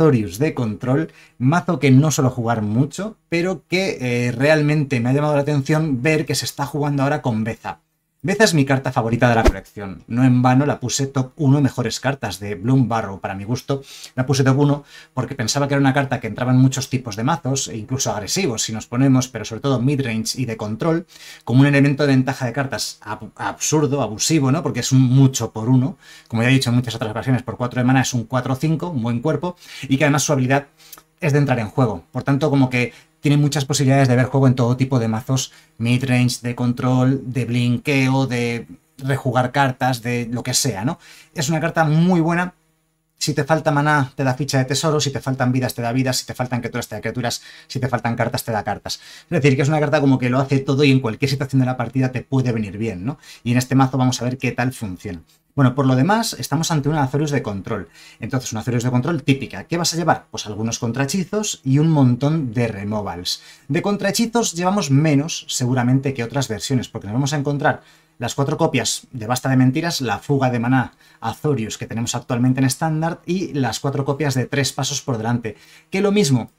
de control, mazo que no suelo jugar mucho, pero que eh, realmente me ha llamado la atención ver que se está jugando ahora con Beza. Beza es mi carta favorita de la colección. No en vano la puse top 1 mejores cartas de Bloom Barrow para mi gusto. La puse top 1 porque pensaba que era una carta que entraba en muchos tipos de mazos, e incluso agresivos si nos ponemos, pero sobre todo midrange y de control, como un elemento de ventaja de cartas absurdo, abusivo, ¿no? Porque es un mucho por uno. Como ya he dicho en muchas otras versiones, por 4 de mana es un 4-5, un buen cuerpo, y que además su habilidad es de entrar en juego. Por tanto, como que tiene muchas posibilidades de ver juego en todo tipo de mazos, midrange, de control, de blinqueo, de rejugar cartas, de lo que sea, ¿no? Es una carta muy buena. Si te falta maná, te da ficha de tesoro. Si te faltan vidas, te da vidas. Si te faltan criaturas, te da criaturas. Si te faltan cartas, te da cartas. Es decir, que es una carta como que lo hace todo y en cualquier situación de la partida te puede venir bien, ¿no? Y en este mazo vamos a ver qué tal funciona. Bueno, por lo demás, estamos ante una Azorius de control. Entonces, una Azorius de control típica. ¿Qué vas a llevar? Pues algunos contrahechizos y un montón de removals. De contrahechizos llevamos menos, seguramente, que otras versiones, porque nos vamos a encontrar las cuatro copias de Basta de Mentiras, la fuga de maná Azorius que tenemos actualmente en estándar y las cuatro copias de tres pasos por delante. Que lo mismo,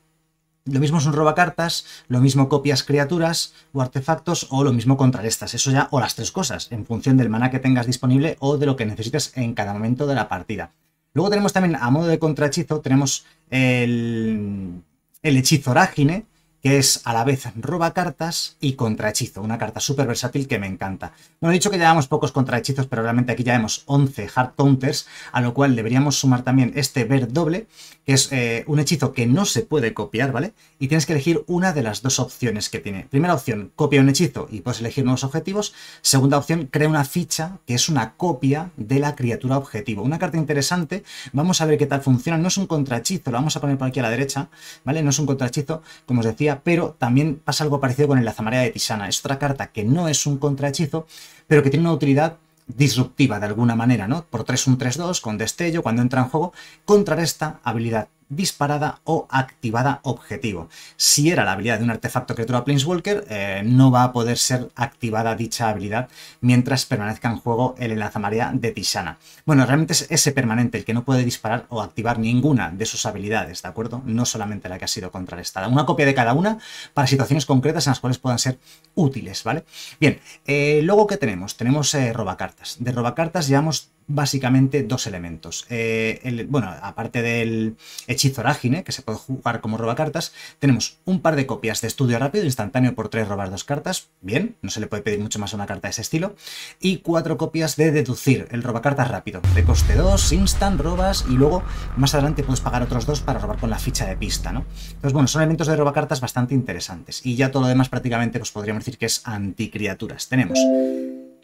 lo mismo son roba robacartas, lo mismo copias criaturas o artefactos o lo mismo contrarrestas, eso ya, o las tres cosas, en función del mana que tengas disponible o de lo que necesites en cada momento de la partida. Luego tenemos también, a modo de contrahechizo, tenemos el, hechizo orágine, que es a la vez roba cartas y contrahechizo, una carta súper versátil que me encanta. Bueno, he dicho que llevamos pocos contrahechizos, pero realmente aquí ya vemos 11 hard counters, a lo cual deberíamos sumar también este ver doble, que es eh, un hechizo que no se puede copiar, ¿vale? Y tienes que elegir una de las dos opciones que tiene. Primera opción, copia un hechizo y puedes elegir nuevos objetivos. Segunda opción, crea una ficha que es una copia de la criatura objetivo. Una carta interesante, vamos a ver qué tal funciona. No es un contrahechizo, lo vamos a poner por aquí a la derecha, ¿vale? No es un contrahechizo, como os decía, pero también pasa algo parecido con el Azamarea de Tisana. Es otra carta que no es un contrahechizo, pero que tiene una utilidad disruptiva de alguna manera, ¿no? Por 3-1-3-2, con destello, cuando entra en juego, contra esta habilidad disparada o activada objetivo. Si era la habilidad de un artefacto criatura Planeswalker, eh, no va a poder ser activada dicha habilidad mientras permanezca en juego el enlazamarea de Tisana. Bueno, realmente es ese permanente el que no puede disparar o activar ninguna de sus habilidades, ¿de acuerdo? No solamente la que ha sido contrarrestada. Una copia de cada una para situaciones concretas en las cuales puedan ser útiles, ¿vale? Bien, eh, luego que tenemos? Tenemos eh, robacartas. De robacartas llevamos básicamente dos elementos. Eh, bueno, aparte del hechizo Orágine, que se puede jugar como cartas tenemos un par de copias de estudio rápido, instantáneo por tres robar dos cartas, bien, no se le puede pedir mucho más a una carta de ese estilo, y cuatro copias de deducir, el cartas rápido, de coste 2, instant, robas, y luego más adelante puedes pagar otros dos para robar con la ficha de pista, ¿no? Entonces, bueno, son elementos de cartas bastante interesantes, y ya todo lo demás prácticamente pues podríamos decir que es anticriaturas. Tenemos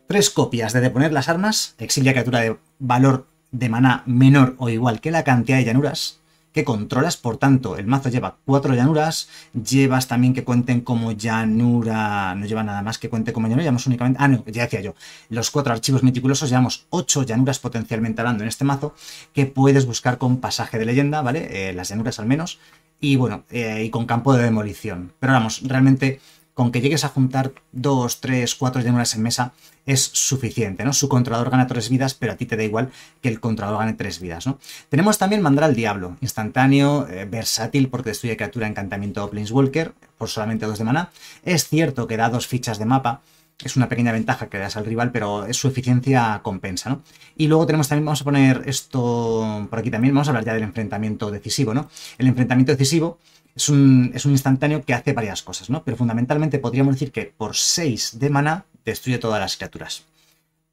Tres copias de deponer las armas, exilia criatura de valor de maná menor o igual que la cantidad de llanuras que controlas, por tanto, el mazo lleva cuatro llanuras, llevas también que cuenten como llanura, no lleva nada más que cuente como llanura, llevamos únicamente, ah, no, ya decía yo, los cuatro archivos meticulosos, llevamos ocho llanuras potencialmente hablando en este mazo, que puedes buscar con pasaje de leyenda, ¿vale? Eh, las llanuras al menos, y bueno, eh, y con campo de demolición. Pero vamos, realmente, con que llegues a juntar dos, tres, cuatro llanuras en mesa, es suficiente, ¿no? Su controlador gana tres vidas, pero a ti te da igual que el controlador gane tres vidas, ¿no? Tenemos también Mandar al Diablo, instantáneo, eh, versátil, porque destruye criatura, encantamiento o Planeswalker, por solamente dos de maná. Es cierto que da dos fichas de mapa, es una pequeña ventaja que das al rival, pero su eficiencia compensa, ¿no? Y luego tenemos también, vamos a poner esto por aquí también, vamos a hablar ya del enfrentamiento decisivo, ¿no? El enfrentamiento decisivo es un, es un instantáneo que hace varias cosas, ¿no? Pero fundamentalmente podríamos decir que por 6 de maná destruye todas las criaturas.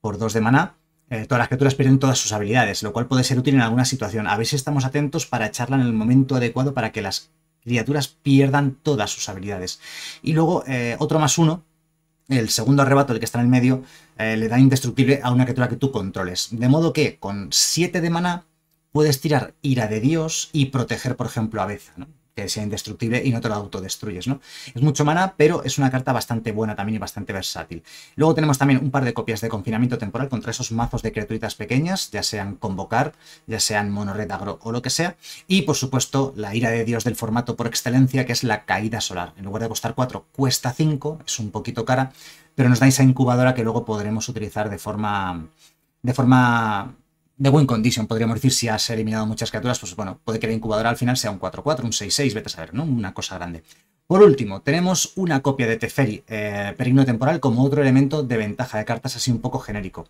Por 2 de maná, eh, todas las criaturas pierden todas sus habilidades, lo cual puede ser útil en alguna situación. A ver si estamos atentos para echarla en el momento adecuado para que las criaturas pierdan todas sus habilidades. Y luego, eh, otro más uno, el segundo arrebato, el que está en el medio, eh, le da indestructible a una criatura que tú controles. De modo que con 7 de maná puedes tirar ira de Dios y proteger, por ejemplo, a Beza que sea indestructible y no te lo autodestruyes, ¿no? Es mucho mana, pero es una carta bastante buena también y bastante versátil. Luego tenemos también un par de copias de confinamiento temporal contra esos mazos de criaturitas pequeñas, ya sean convocar, ya sean monoretagro o lo que sea. Y por supuesto, la ira de Dios del formato por excelencia, que es la caída solar. En lugar de costar 4, cuesta 5, es un poquito cara, pero nos da esa incubadora que luego podremos utilizar de forma. de forma de buen condition, podríamos decir, si has eliminado muchas criaturas, pues bueno, puede que la incubadora al final sea un 4-4, un 6-6, vete a saber, ¿no? Una cosa grande. Por último, tenemos una copia de Teferi, eh, Perigno Temporal, como otro elemento de ventaja de cartas así un poco genérico.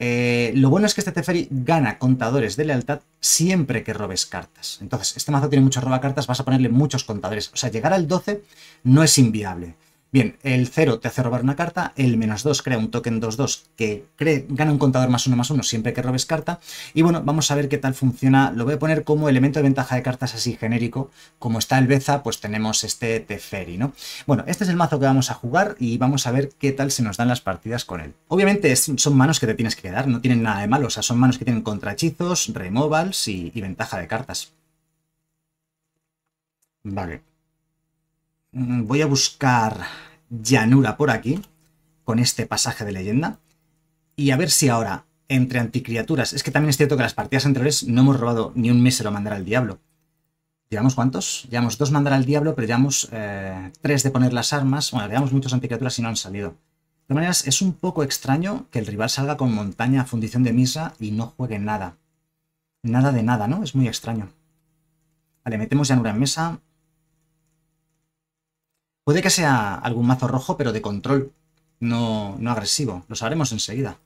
Eh, lo bueno es que este Teferi gana contadores de lealtad siempre que robes cartas. Entonces, este mazo tiene muchos roba cartas, vas a ponerle muchos contadores. O sea, llegar al 12 no es inviable. Bien, el 0 te hace robar una carta, el menos 2 crea un token 2-2 que gana un contador más 1 más 1 siempre que robes carta. Y bueno, vamos a ver qué tal funciona. Lo voy a poner como elemento de ventaja de cartas así genérico. Como está el Beza, pues tenemos este Teferi, ¿no? Bueno, este es el mazo que vamos a jugar y vamos a ver qué tal se nos dan las partidas con él. Obviamente son manos que te tienes que dar, no tienen nada de malo. O sea, son manos que tienen contrahechizos, removals y ventaja de cartas. Vale. Mm, voy a buscar llanura por aquí, con este pasaje de leyenda. Y a ver si ahora, entre anticriaturas... Es que también es cierto que las partidas anteriores no hemos robado ni un mes a mandar al diablo. ¿Llevamos cuántos? Llevamos dos mandar al diablo, pero llevamos eh, tres de poner las armas. Bueno, llevamos muchos anticriaturas y no han salido. De todas maneras, es un poco extraño que el rival salga con montaña, fundición de misa y no juegue nada. Nada de nada, ¿no? Es muy extraño. Vale, metemos llanura en mesa. Puede que sea algún mazo rojo, pero de control, no, no agresivo. Lo sabremos enseguida.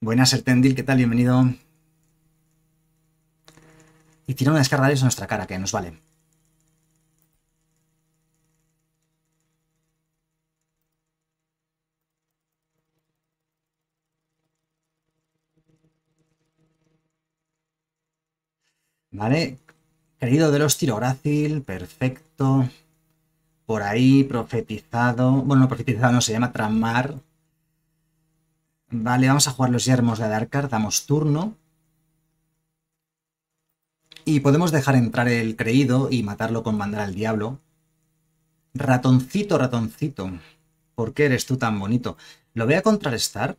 Buenas, Tendil. ¿qué tal? Bienvenido. Y tira una descarga de eso a nuestra cara, que nos vale. Vale, Creído de los Tirográcil, perfecto. Por ahí, profetizado. Bueno, profetizado no, se llama tramar. Vale, vamos a jugar los yermos de Adarkar, damos turno. Y podemos dejar entrar el creído y matarlo con mandar al diablo. Ratoncito, ratoncito. ¿Por qué eres tú tan bonito? Lo voy a contrarrestar.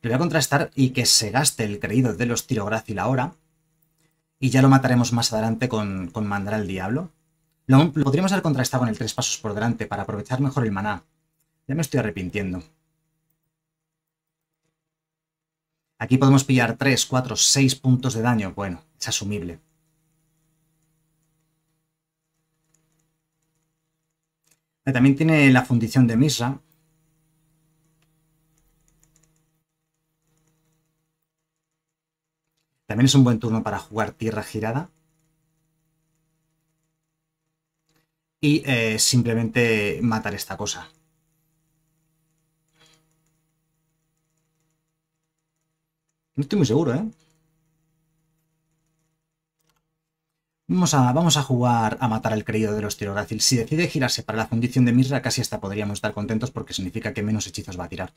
Lo voy a contrarrestar y que se gaste el creído de los Tirográcil ahora y ya lo mataremos más adelante con, con mandar al diablo. Lo, podríamos podríamos haber contrastado con el tres pasos por delante para aprovechar mejor el maná. Ya me estoy arrepintiendo. Aquí podemos pillar 3, 4, 6 puntos de daño. Bueno, es asumible. También tiene la fundición de Misra, También es un buen turno para jugar tierra girada. Y eh, simplemente matar esta cosa. No estoy muy seguro, ¿eh? Vamos a, vamos a, jugar a matar al creído de los Tirográcil. Si decide girarse para la fundición de Mirra, casi hasta podríamos estar contentos porque significa que menos hechizos va a tirar.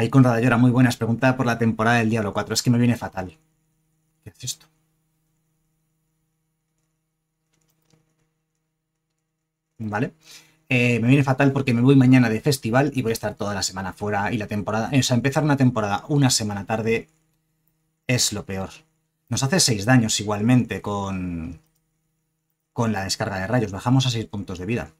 Ahí con Radayora, muy buenas. preguntas por la temporada del Diablo 4. Es que me viene fatal. ¿Qué es esto? ¿Vale? Eh, me viene fatal porque me voy mañana de festival y voy a estar toda la semana fuera y la temporada... Eh, o sea, empezar una temporada una semana tarde es lo peor. Nos hace 6 daños igualmente con, con la descarga de rayos. Bajamos a 6 puntos de vida.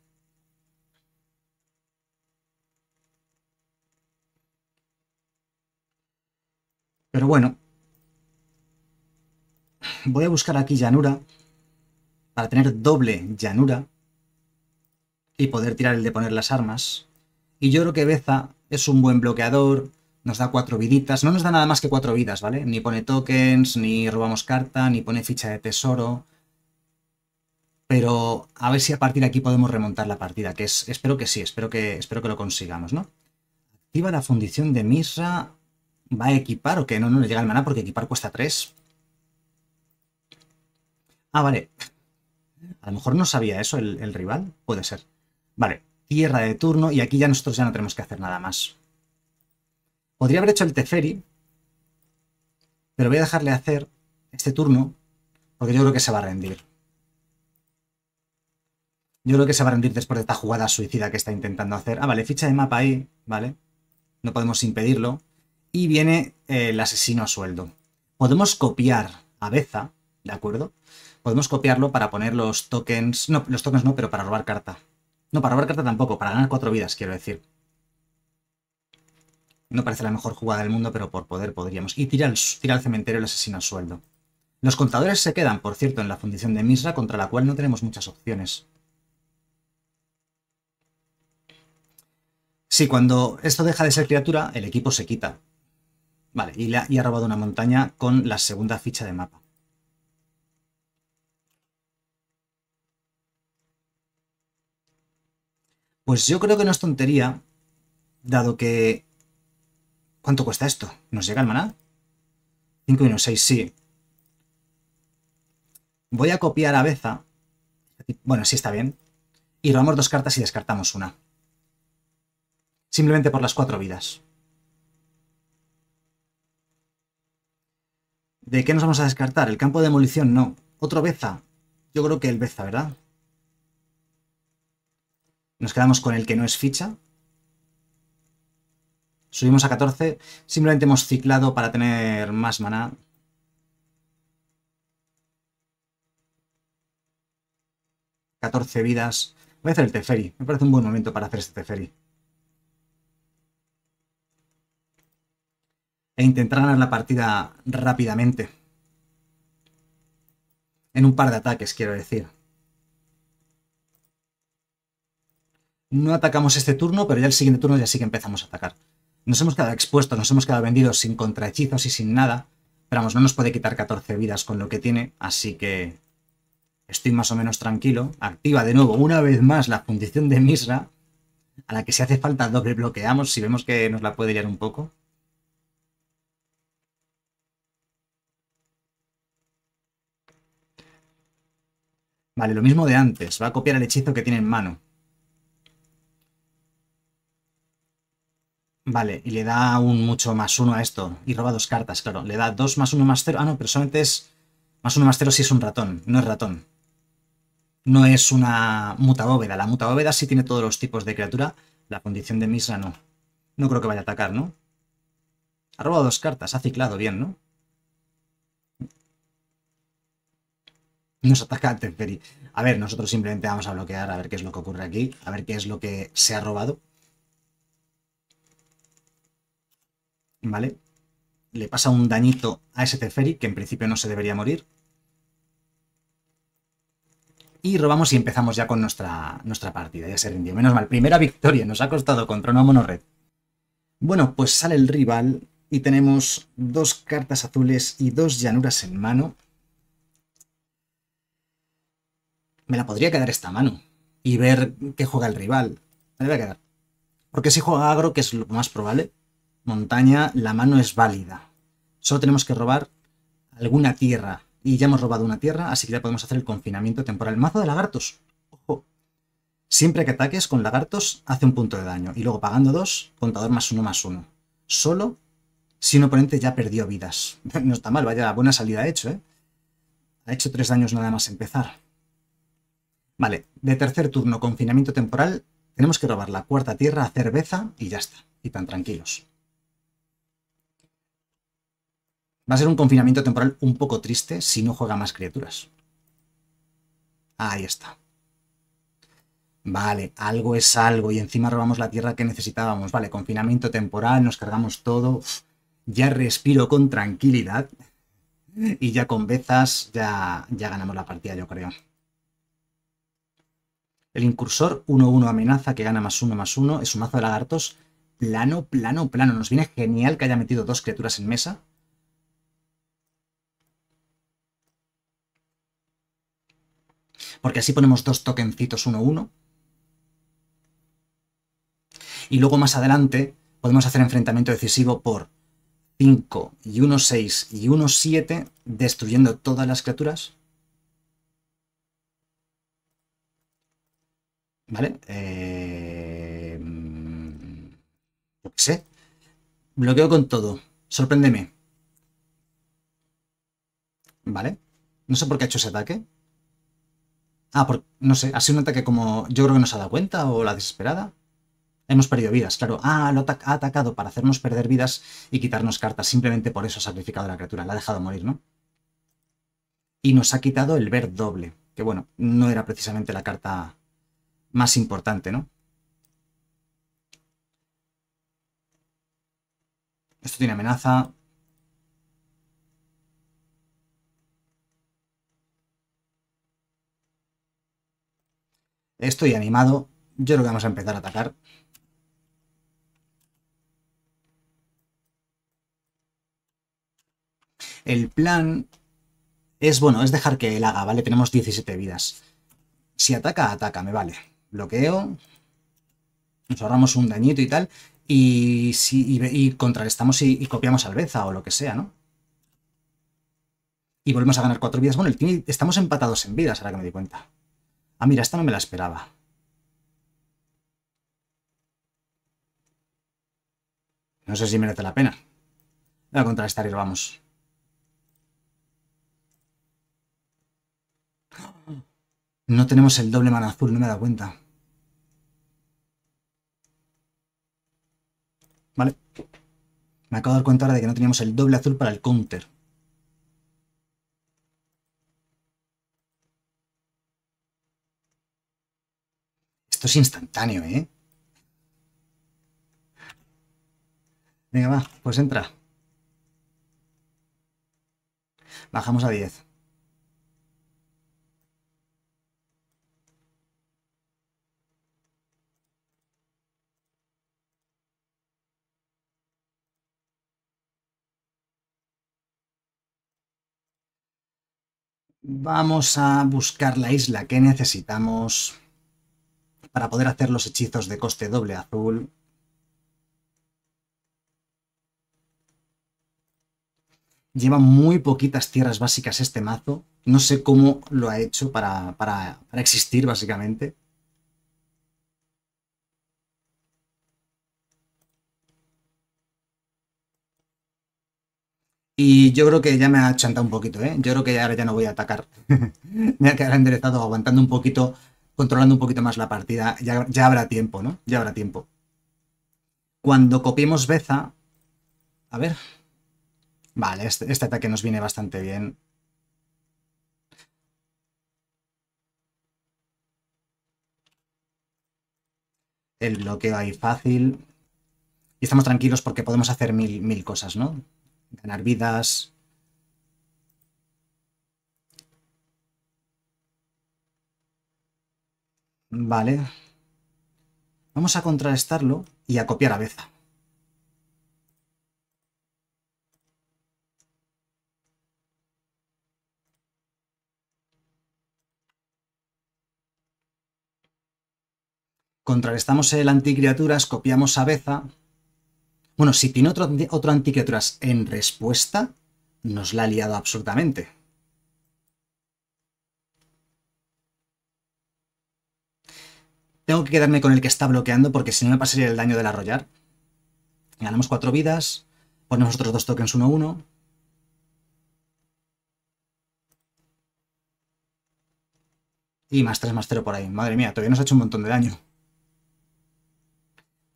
Pero bueno. Voy a buscar aquí llanura. Para tener doble llanura. Y poder tirar el de poner las armas. Y yo creo que Beza es un buen bloqueador. Nos da cuatro viditas. No nos da nada más que cuatro vidas, ¿vale? Ni pone tokens, ni robamos carta, ni pone ficha de tesoro. Pero a ver si a partir de aquí podemos remontar la partida. Que es, espero que sí, espero que, espero que lo consigamos, ¿no? Activa la fundición de Misra ¿Va a equipar o que no, no le llega el maná porque equipar cuesta 3? Ah, vale. A lo mejor no sabía eso el, rival. Puede ser. Vale. Tierra de turno. Y aquí ya nosotros ya no tenemos que hacer nada más. Podría haber hecho el Teferi. Pero voy a dejarle hacer este turno. Porque yo creo que se va a rendir. Yo creo que se va a rendir después de esta jugada suicida que está intentando hacer. Ah, vale. Ficha de mapa ahí. Vale. No podemos impedirlo y viene eh, el asesino a sueldo. Podemos copiar a Beza, ¿de acuerdo? Podemos copiarlo para poner los tokens, no, los tokens no, pero para robar carta. No, para robar carta tampoco, para ganar cuatro vidas, quiero decir. No parece la mejor jugada del mundo, pero por poder podríamos. Y tira al, tira al cementerio el asesino a sueldo. Los contadores se quedan, por cierto, en la fundición de Misra, contra la cual no tenemos muchas opciones. Sí, cuando esto deja de ser criatura, el equipo se quita. Vale, y, ha robado una montaña con la segunda ficha de mapa. Pues yo creo que no es tontería, dado que... ¿Cuánto cuesta esto? ¿Nos llega el maná? 5 menos 6, sí. Voy a copiar a Beza. Bueno, sí está bien. Y robamos dos cartas y descartamos una. Simplemente por las cuatro vidas. ¿De qué nos vamos a descartar? El campo de demolición, no. Otro Beza. Yo creo que el Beza, ¿verdad? Nos quedamos con el que no es ficha. Subimos a 14. Simplemente hemos ciclado para tener más maná. ...14 vidas... Voy a hacer el Teferi. Me parece un buen momento para hacer este Teferi. e intentar ganar la partida rápidamente. En un par de ataques, quiero decir. No atacamos este turno, pero ya el siguiente turno ya sí que empezamos a atacar. Nos hemos quedado expuestos, nos hemos quedado vendidos sin contrahechizos y sin nada. Pero vamos, no nos puede quitar 14 vidas con lo que tiene, así que estoy más o menos tranquilo. Activa de nuevo una vez más la fundición de Misra, a la que si hace falta doble bloqueamos si vemos que nos la puede liar un poco. Vale, lo mismo de antes. Va a copiar el hechizo que tiene en mano. Vale, y le da un mucho más uno a esto. Y roba dos cartas, claro. Le da dos más uno más cero. Ah, no, pero solamente es más uno más cero si es un ratón. No es ratón. No es una bóveda. La bóveda sí tiene todos los tipos de criatura. La condición de Misra no. No creo que vaya a atacar, ¿no? Ha robado dos cartas. Ha ciclado bien, ¿no? nos ataca a Teferi. A ver, nosotros simplemente vamos a bloquear a ver qué es lo que ocurre aquí, a ver qué es lo que se ha robado. ¿Vale? Le pasa un dañito a ese Teferi, que en principio no se debería morir. Y robamos y empezamos ya con nuestra, nuestra partida. Ya se rindió. Menos mal. Primera victoria. Nos ha costado contra una monored. Bueno, pues sale el rival y tenemos dos cartas azules y dos llanuras en mano. me la podría quedar esta mano y ver qué juega el rival. Me la voy a quedar. Porque si juega agro, que es lo más probable, montaña, la mano es válida. Solo tenemos que robar alguna tierra. Y ya hemos robado una tierra, así que ya podemos hacer el confinamiento temporal. Mazo de lagartos. Siempre que ataques con lagartos, hace un punto de daño. Y luego pagando dos, contador más uno más uno. Solo si un oponente ya perdió vidas. no está mal, vaya buena salida ha hecho, ¿eh? Ha hecho tres daños nada más empezar. Vale, de tercer turno, confinamiento temporal, tenemos que robar la cuarta tierra, a cerveza y ya está. Y tan tranquilos. Va a ser un confinamiento temporal un poco triste si no juega más criaturas. Ahí está. Vale, algo es algo y encima robamos la tierra que necesitábamos. Vale, confinamiento temporal, nos cargamos todo. ya respiro con tranquilidad y ya con bezas ya, ya ganamos la partida, yo creo. El incursor 1-1 amenaza que gana más 1 más 1. Es un mazo de lagartos plano, plano, plano. Nos viene genial que haya metido dos criaturas en mesa. Porque así ponemos dos tokencitos 1-1. Y luego más adelante podemos hacer enfrentamiento decisivo por 5 y 1-6 y 1-7 destruyendo todas las criaturas. ¿Vale? Eh, mm, sé. Bloqueo con todo. Sorpréndeme. ¿Vale? No sé por qué ha hecho ese ataque. Ah, no sé, ha sido un ataque como... Yo creo que nos ha dado cuenta o la desesperada. Hemos perdido vidas, claro. Ah, lo ha atacado para hacernos perder vidas y quitarnos cartas. Simplemente por eso ha sacrificado a la criatura. La ha dejado morir, ¿no? Y nos ha quitado el ver doble. Que bueno, no era precisamente la carta más importante, ¿no? Esto tiene amenaza. Estoy animado. Yo creo que vamos a empezar a atacar. El plan es, bueno, es dejar que él haga, ¿vale? Tenemos 17 vidas. Si ataca, ataca, me vale bloqueo, nos ahorramos un dañito y tal, y, si, y, contrarrestamos y, copiamos albeza o lo que sea, ¿no? Y volvemos a ganar cuatro vidas. Bueno, el team, estamos empatados en vidas, ahora que me di cuenta. Ah, mira, esta no me la esperaba. No sé si merece la pena. Voy a contrarrestar y vamos. No tenemos el doble mana azul, no me he dado cuenta. Me acabo de dar cuenta ahora de que no teníamos el doble azul para el counter. Esto es instantáneo, ¿eh? Venga, va, pues entra. Bajamos a 10. Vamos a buscar la isla que necesitamos para poder hacer los hechizos de coste doble azul. Lleva muy poquitas tierras básicas este mazo. No sé cómo lo ha hecho para, para existir, básicamente. Y yo creo que ya me ha chantado un poquito, ¿eh? Yo creo que ahora ya no voy a atacar. me ha quedado enderezado, aguantando un poquito, controlando un poquito más la partida. Ya, habrá tiempo, ¿no? Ya habrá tiempo. Cuando copiemos Beza... A ver... Vale, este, este, ataque nos viene bastante bien. El bloqueo ahí fácil. Y estamos tranquilos porque podemos hacer mil, mil cosas, ¿no? ganar vidas. Vale. Vamos a contrarrestarlo y a copiar a Beza. Contrarrestamos el anticriaturas, copiamos a Beza bueno, si tiene otro, otro anticriaturas en respuesta, nos la ha liado absolutamente. Tengo que quedarme con el que está bloqueando porque si no me pasaría el daño del arrollar. Ganamos cuatro vidas, ponemos otros dos tokens 1-1. Y más 3, más 0 por ahí. Madre mía, todavía nos ha hecho un montón de daño.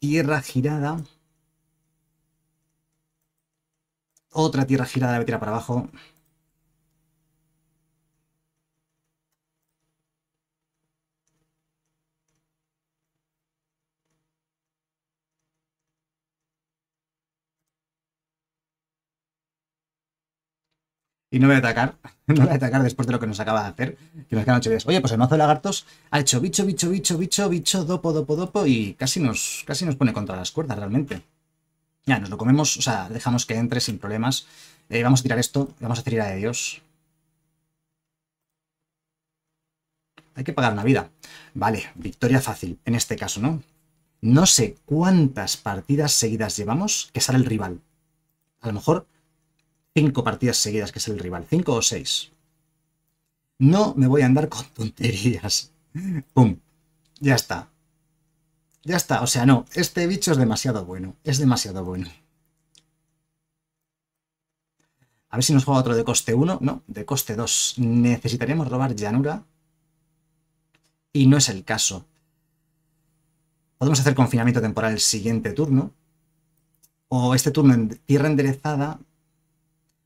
Tierra girada. Otra tierra girada la tirar para abajo. y no voy a atacar, no voy a atacar después de lo que nos acaba de hacer, que nos quedan 8 días. Oye, pues el mazo de lagartos ha hecho bicho, bicho, bicho, bicho, bicho, dopo, dopo, dopo y casi nos, casi nos pone contra las cuerdas realmente. Ya, nos lo comemos, o sea, dejamos que entre sin problemas. Eh, vamos a tirar esto, vamos a hacer a Dios. Hay que pagar una vida. Vale, victoria fácil, en este caso, ¿no? No sé cuántas partidas seguidas llevamos que sale el rival. A lo mejor cinco partidas seguidas que sale el rival, cinco o seis. No me voy a andar con tonterías. ¡Pum! Ya está. Ya está, o sea, no, este bicho es demasiado bueno, es demasiado bueno. A ver si nos juega otro de coste 1, no, de coste 2. Necesitaríamos robar llanura y no es el caso. Podemos hacer confinamiento temporal el siguiente turno. O este turno en tierra enderezada.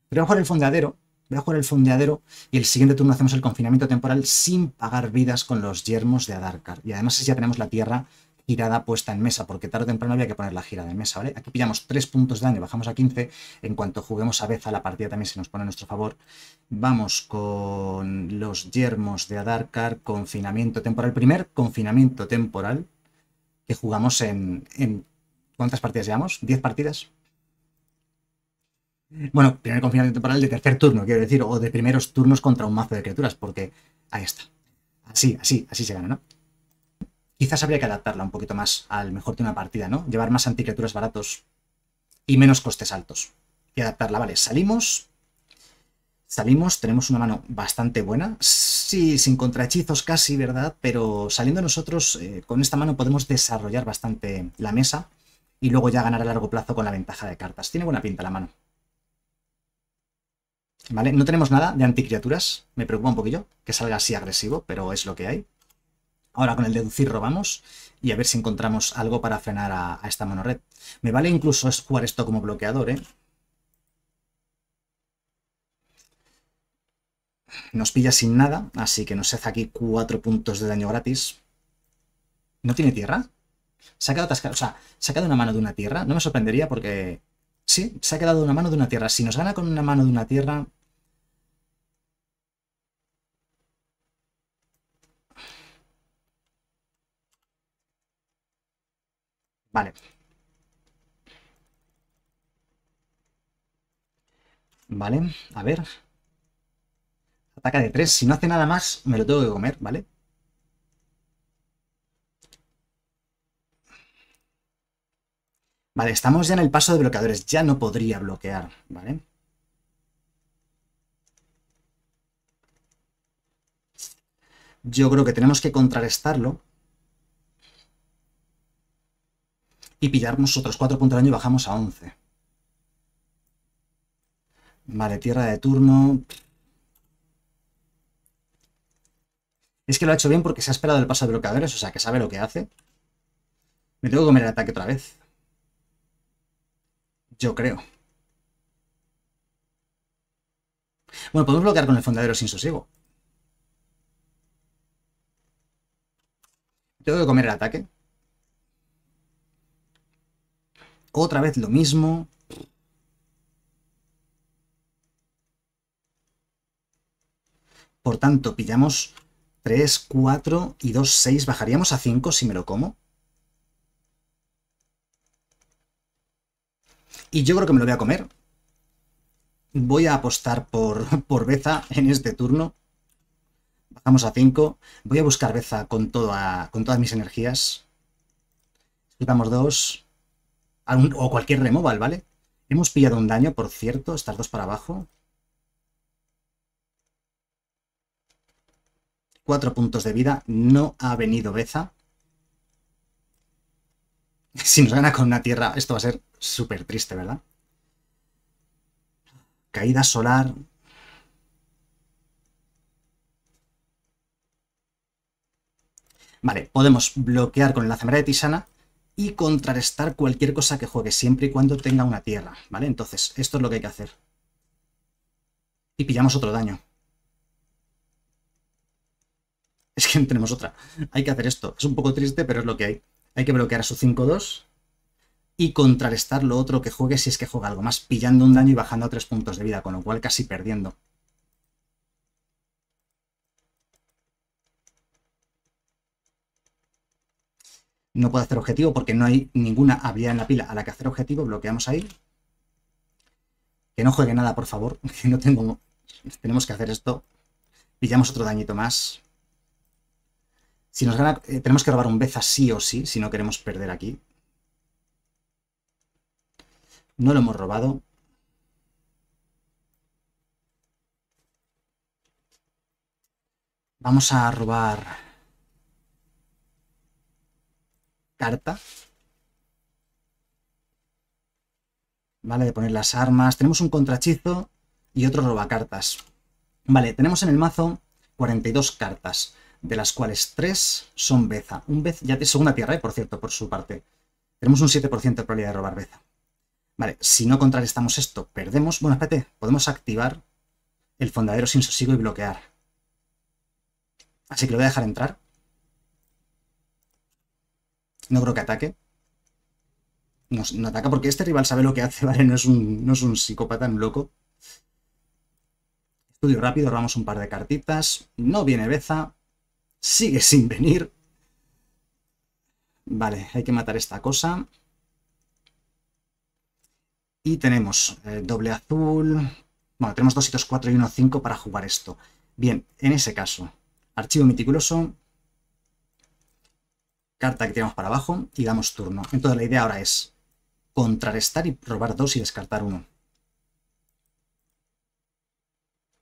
Pero voy a jugar el fondeadero. Voy a jugar el fondeadero y el siguiente turno hacemos el confinamiento temporal sin pagar vidas con los yermos de Adarkar. Y además ya tenemos la tierra girada puesta en mesa, porque tarde o temprano había que poner la gira de mesa, ¿vale? Aquí pillamos 3 puntos de daño, bajamos a 15. En cuanto juguemos a Beza, la partida también se nos pone a nuestro favor. Vamos con los yermos de Adarkar, confinamiento temporal. Primer confinamiento temporal que jugamos en... en ¿Cuántas partidas llevamos? ¿10 partidas? Bueno, primer confinamiento temporal de tercer turno, quiero decir, o de primeros turnos contra un mazo de criaturas, porque ahí está. Así, así, así se gana, ¿no? quizás habría que adaptarla un poquito más al mejor de una partida, ¿no? Llevar más anticriaturas baratos y menos costes altos. Y adaptarla, vale, salimos. Salimos, tenemos una mano bastante buena. Sí, sin contrahechizos casi, ¿verdad? Pero saliendo nosotros, eh, con esta mano podemos desarrollar bastante la mesa y luego ya ganar a largo plazo con la ventaja de cartas. Tiene buena pinta la mano. ¿Vale? No tenemos nada de anticriaturas. Me preocupa un poquillo que salga así agresivo, pero es lo que hay. Ahora con el deducir robamos y a ver si encontramos algo para frenar a, esta esta red. Me vale incluso jugar esto como bloqueador, ¿eh? Nos pilla sin nada, así que nos hace aquí cuatro puntos de daño gratis. ¿No tiene tierra? Se ha quedado o sea, se ha quedado una mano de una tierra. No me sorprendería porque... Sí, se ha quedado una mano de una tierra. Si nos gana con una mano de una tierra, Vale. Vale, a ver. Ataca de tres. Si no hace nada más, me lo tengo que comer, ¿vale? Vale, estamos ya en el paso de bloqueadores. Ya no podría bloquear, ¿vale? Yo creo que tenemos que contrarrestarlo y pillarnos otros 4 puntos de daño y bajamos a 11. Vale, tierra de turno. Es que lo ha hecho bien porque se ha esperado el paso de bloqueadores, o sea que sabe lo que hace. Me tengo que comer el ataque otra vez. Yo creo. Bueno, podemos bloquear con el fondadero sin sosiego. Tengo que comer el ataque. Otra vez lo mismo. Por tanto, pillamos 3, 4 y 2, 6. Bajaríamos a 5 si me lo como. Y yo creo que me lo voy a comer. Voy a apostar por, por Beza en este turno. Bajamos a 5. Voy a buscar Beza con, toda, con todas mis energías. Quitamos 2 o cualquier removal, ¿vale? Hemos pillado un daño, por cierto, estas dos para abajo. Cuatro puntos de vida, no ha venido Beza. Si nos gana con una tierra, esto va a ser súper triste, ¿verdad? Caída solar, Vale, podemos bloquear con la Cámara de tisana y contrarrestar cualquier cosa que juegue, siempre y cuando tenga una tierra, ¿vale? Entonces, esto es lo que hay que hacer. Y pillamos otro daño. Es que tenemos otra. Hay que hacer esto. Es un poco triste, pero es lo que hay. Hay que bloquear a su 5-2 y contrarrestar lo otro que juegue si es que juega algo más, pillando un daño y bajando a 3 puntos de vida, con lo cual casi perdiendo. no puede hacer objetivo porque no hay ninguna habilidad en la pila a la que hacer objetivo, bloqueamos ahí. Que no juegue nada, por favor, no tengo... Tenemos que hacer esto. Pillamos otro dañito más. Si nos eh, tenemos que robar un Beza sí o sí, si no queremos perder aquí. No lo hemos robado. Vamos a robar carta. Vale, de poner las armas. Tenemos un contrachizo y otro robacartas. Vale, tenemos en el mazo 42 cartas, de las cuales 3 son Beza. Un Beza, ya de segunda tierra, eh, por cierto, por su parte. Tenemos un 7% de probabilidad de robar Beza. Vale, si no contrarrestamos esto, perdemos. Bueno, espérate, podemos activar el fondadero sin sosiego y bloquear. Así que lo voy a dejar entrar. No creo que ataque. No, ataca porque este rival sabe lo que hace, ¿vale? No es un, no es un psicópata, loco. Estudio rápido, robamos un par de cartitas. No viene Beza. Sigue sin venir. Vale, hay que matar esta cosa. Y tenemos eh, doble azul. Bueno, tenemos dos hitos 4 y uno, 5 para jugar esto. Bien, en ese caso, archivo meticuloso, carta que tiramos para abajo y damos turno. Entonces la idea ahora es contrarrestar y robar dos y descartar uno.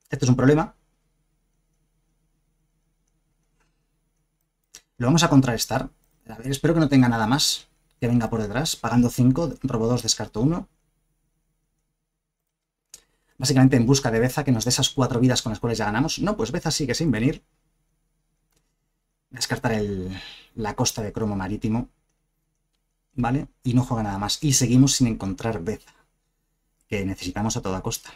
Esto es un problema. Lo vamos a contrarrestar. A ver, espero que no tenga nada más que venga por detrás. Pagando 5, robo 2, descarto 1. Básicamente en busca de Beza, que nos dé esas cuatro vidas con las cuales ya ganamos. No, pues Beza sigue sin venir. Descartar el, la costa de cromo marítimo, ¿vale? Y no juega nada más. Y seguimos sin encontrar Beza, que necesitamos a toda costa.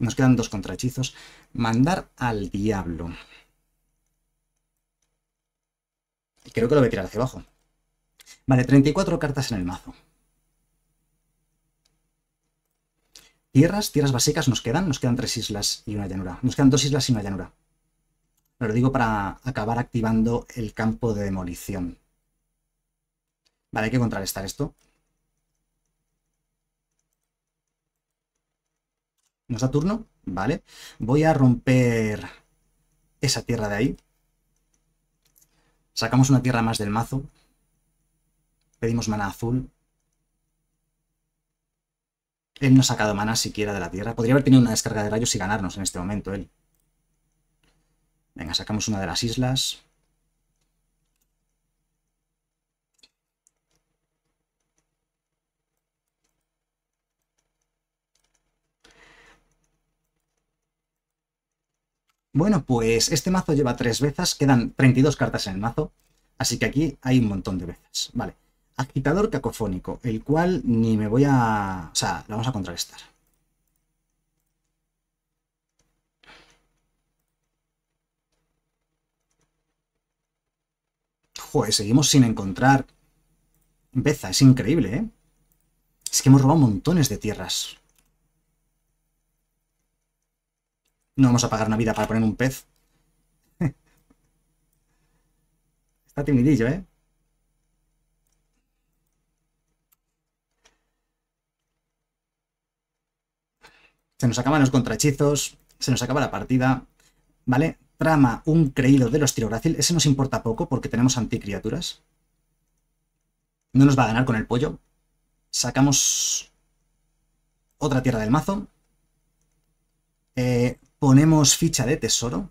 Nos quedan dos contrahechizos. Mandar al diablo. Creo que lo voy a tirar hacia abajo. Vale, 34 cartas en el mazo. Tierras, tierras básicas nos quedan. Nos quedan tres islas y una llanura. Nos quedan dos islas y una llanura lo digo para acabar activando el campo de demolición. Vale, hay que contrarrestar esto. ¿Nos da turno? Vale. Voy a romper esa tierra de ahí. Sacamos una tierra más del mazo. Pedimos mana azul. Él no ha sacado mana siquiera de la tierra. Podría haber tenido una descarga de rayos y ganarnos en este momento él. Venga, sacamos una de las islas. Bueno, pues este mazo lleva tres veces, quedan 32 cartas en el mazo, así que aquí hay un montón de veces. Vale, agitador cacofónico, el cual ni me voy a... O sea, la vamos a contrarrestar. Joder, seguimos sin encontrar Beza, es increíble, ¿eh? Es que hemos robado montones de tierras. No vamos a pagar una vida para poner un pez. Está timidillo, ¿eh? Se nos acaban los contrachizos, se nos acaba la partida, ¿vale? Trama un creído de los Tirográcil. Ese nos importa poco porque tenemos anticriaturas. No nos va a ganar con el pollo. Sacamos otra tierra del mazo. Eh, ponemos ficha de tesoro.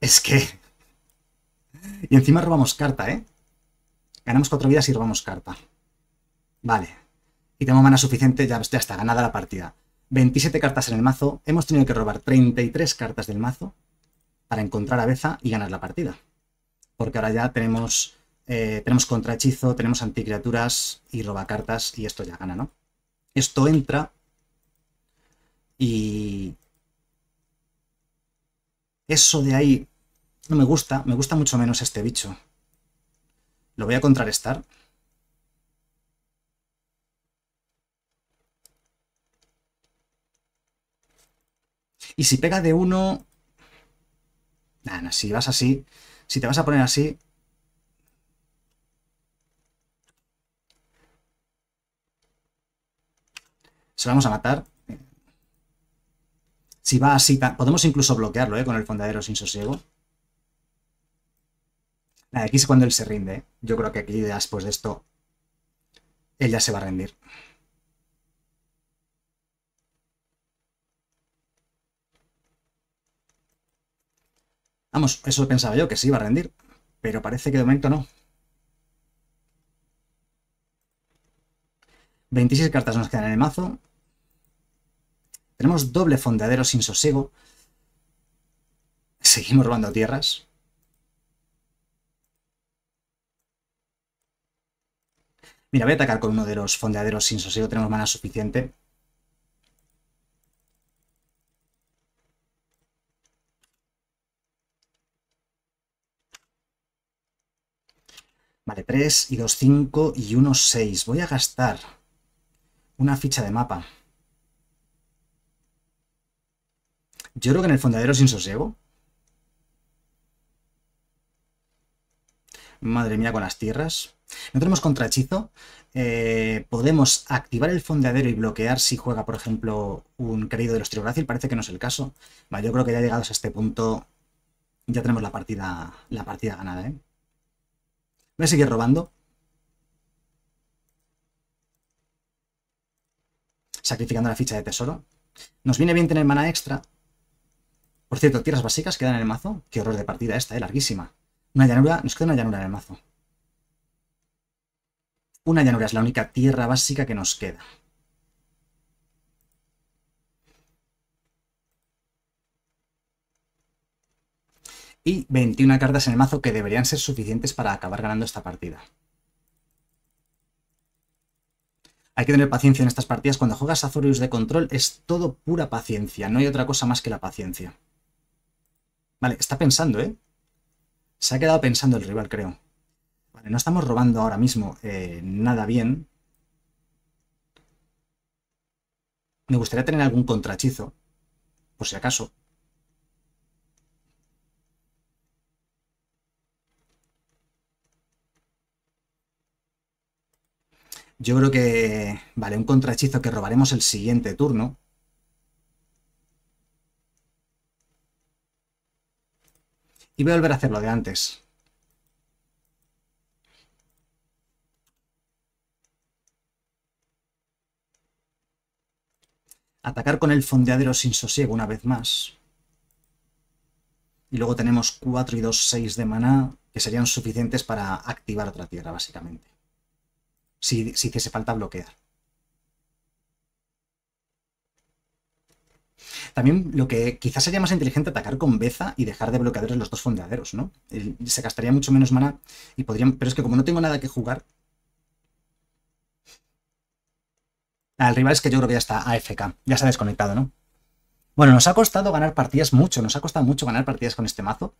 Es que... Y encima robamos carta, ¿eh? Ganamos cuatro vidas y robamos carta. Vale y tengo mana suficiente, ya, está ganada la partida. 27 cartas en el mazo, hemos tenido que robar 33 cartas del mazo para encontrar a Beza y ganar la partida. Porque ahora ya tenemos, eh, tenemos contrahechizo, tenemos anticriaturas y roba cartas y esto ya gana, ¿no? Esto entra y... Eso de ahí no me gusta, me gusta mucho menos este bicho. Lo voy a contrarrestar. Y si pega de uno... nada, si vas así, si te vas a poner así... Se vamos a matar. Si va así, podemos incluso bloquearlo eh, con el fondadero sin sosiego. aquí es cuando él se rinde. Eh. Yo creo que aquí después de esto, él ya se va a rendir. Vamos, eso pensaba yo, que sí iba a rendir, pero parece que de momento no. 26 cartas nos quedan en el mazo. Tenemos doble fondeadero sin sosiego. Seguimos robando tierras. Mira, voy a atacar con uno de los fondeaderos sin sosiego. Tenemos mana suficiente. Vale, 3 y 2, 5 y 1, 6. Voy a gastar una ficha de mapa. Yo creo que en el fondadero sin sosiego. Madre mía, con las tierras. No tenemos contrahechizo. Eh, podemos activar el fondeadero y bloquear si juega, por ejemplo, un querido de los Triográcil. Parece que no es el caso. Vale, yo creo que ya llegados a este punto ya tenemos la partida, la partida ganada, ¿eh? Voy a seguir robando. Sacrificando la ficha de tesoro. Nos viene bien tener mana extra. Por cierto, tierras básicas quedan en el mazo. Qué horror de partida esta, eh, larguísima. Una llanura, nos queda una llanura en el mazo. Una llanura es la única tierra básica que nos queda. y 21 cartas en el mazo que deberían ser suficientes para acabar ganando esta partida. Hay que tener paciencia en estas partidas. Cuando juegas Azorius de control es todo pura paciencia. No hay otra cosa más que la paciencia. Vale, está pensando, ¿eh? Se ha quedado pensando el rival, creo. Vale, no estamos robando ahora mismo eh, nada bien. Me gustaría tener algún contrachizo. por si acaso. Yo creo que... Vale, un contrahechizo que robaremos el siguiente turno. Y voy a volver a hacer lo de antes. Atacar con el fondeadero sin sosiego una vez más. Y luego tenemos 4 y 2, 6 de maná, que serían suficientes para activar otra tierra, básicamente si, si hiciese falta bloquear. También lo que quizás sería más inteligente atacar con Beza y dejar de bloqueadores los dos fondeaderos, ¿no? Se gastaría mucho menos mana y podrían... Pero es que como no tengo nada que jugar... Al rival es que yo creo que ya está AFK, ya se ha desconectado, ¿no? Bueno, nos ha costado ganar partidas mucho, nos ha costado mucho ganar partidas con este mazo.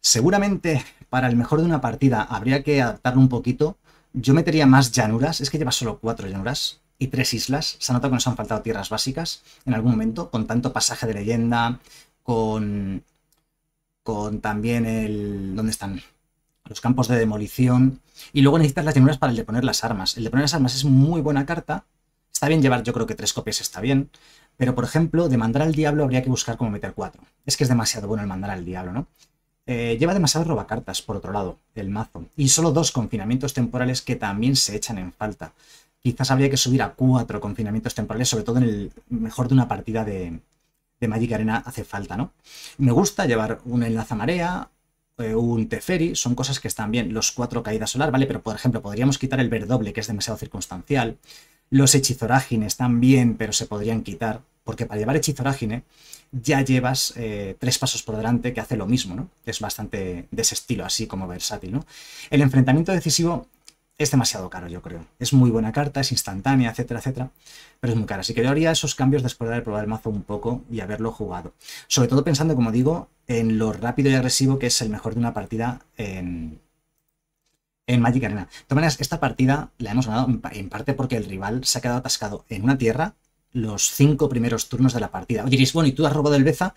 Seguramente para el mejor de una partida habría que adaptarlo un poquito yo metería más llanuras, es que lleva solo cuatro llanuras y tres islas. Se nota que nos han faltado tierras básicas en algún momento, con tanto pasaje de leyenda, con, con también el... ¿Dónde están? Los campos de demolición. Y luego necesitas las llanuras para el de poner las armas. El de poner las armas es muy buena carta. Está bien llevar, yo creo que tres copias está bien. Pero, por ejemplo, de mandar al diablo habría que buscar cómo meter cuatro. Es que es demasiado bueno el mandar al diablo, ¿no? Eh, lleva demasiado robacartas, por otro lado, el mazo, y solo dos confinamientos temporales que también se echan en falta. Quizás habría que subir a cuatro confinamientos temporales, sobre todo en el mejor de una partida de, de Magic Arena hace falta, ¿no? Me gusta llevar un enlaza marea eh, un Teferi, son cosas que están bien. Los cuatro caídas solar, ¿vale? Pero, por ejemplo, podríamos quitar el verdoble, que es demasiado circunstancial. Los hechizorágines también, pero se podrían quitar, porque para llevar hechizorágine ya llevas eh, tres pasos por delante que hace lo mismo, ¿no? Es bastante de ese estilo, así como versátil, ¿no? El enfrentamiento decisivo es demasiado caro, yo creo. Es muy buena carta, es instantánea, etcétera, etcétera, pero es muy cara. Así que yo haría esos cambios después de haber probar el mazo un poco y haberlo jugado. Sobre todo pensando, como digo, en lo rápido y agresivo que es el mejor de una partida en, en Magic Arena. De todas maneras, esta partida la hemos ganado en parte porque el rival se ha quedado atascado en una tierra los cinco primeros turnos de la partida. Oye, diréis, ¿y tú has robado el Beza?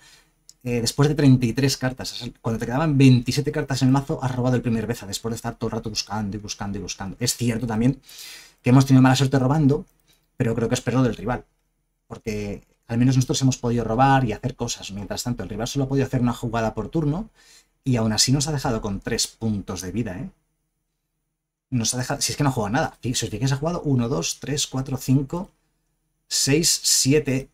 Eh, después de 33 cartas. Cuando te quedaban 27 cartas en el mazo, has robado el primer Beza, después de estar todo el rato buscando y buscando y buscando. Es cierto también que hemos tenido mala suerte robando, pero creo que es perro del rival. Porque al menos nosotros hemos podido robar y hacer cosas. Mientras tanto, el rival solo ha podido hacer una jugada por turno y aún así nos ha dejado con tres puntos de vida, ¿eh? ha dejado, si es que no jugado nada, si os fijáis ha jugado 1, 2, 3, 4, 5, 6, 7,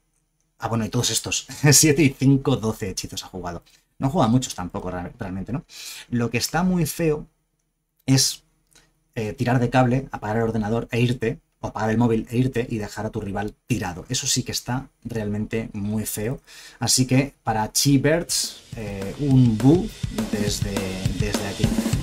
ah bueno, y todos estos, 7 y 5, 12 hechizos ha jugado. No juega muchos tampoco realmente, ¿no? Lo que está muy feo es eh, tirar de cable, apagar el ordenador e irte, o apagar el móvil e irte y dejar a tu rival tirado. Eso sí que está realmente muy feo. Así que para Chi-Birds, eh, un bu desde, desde aquí.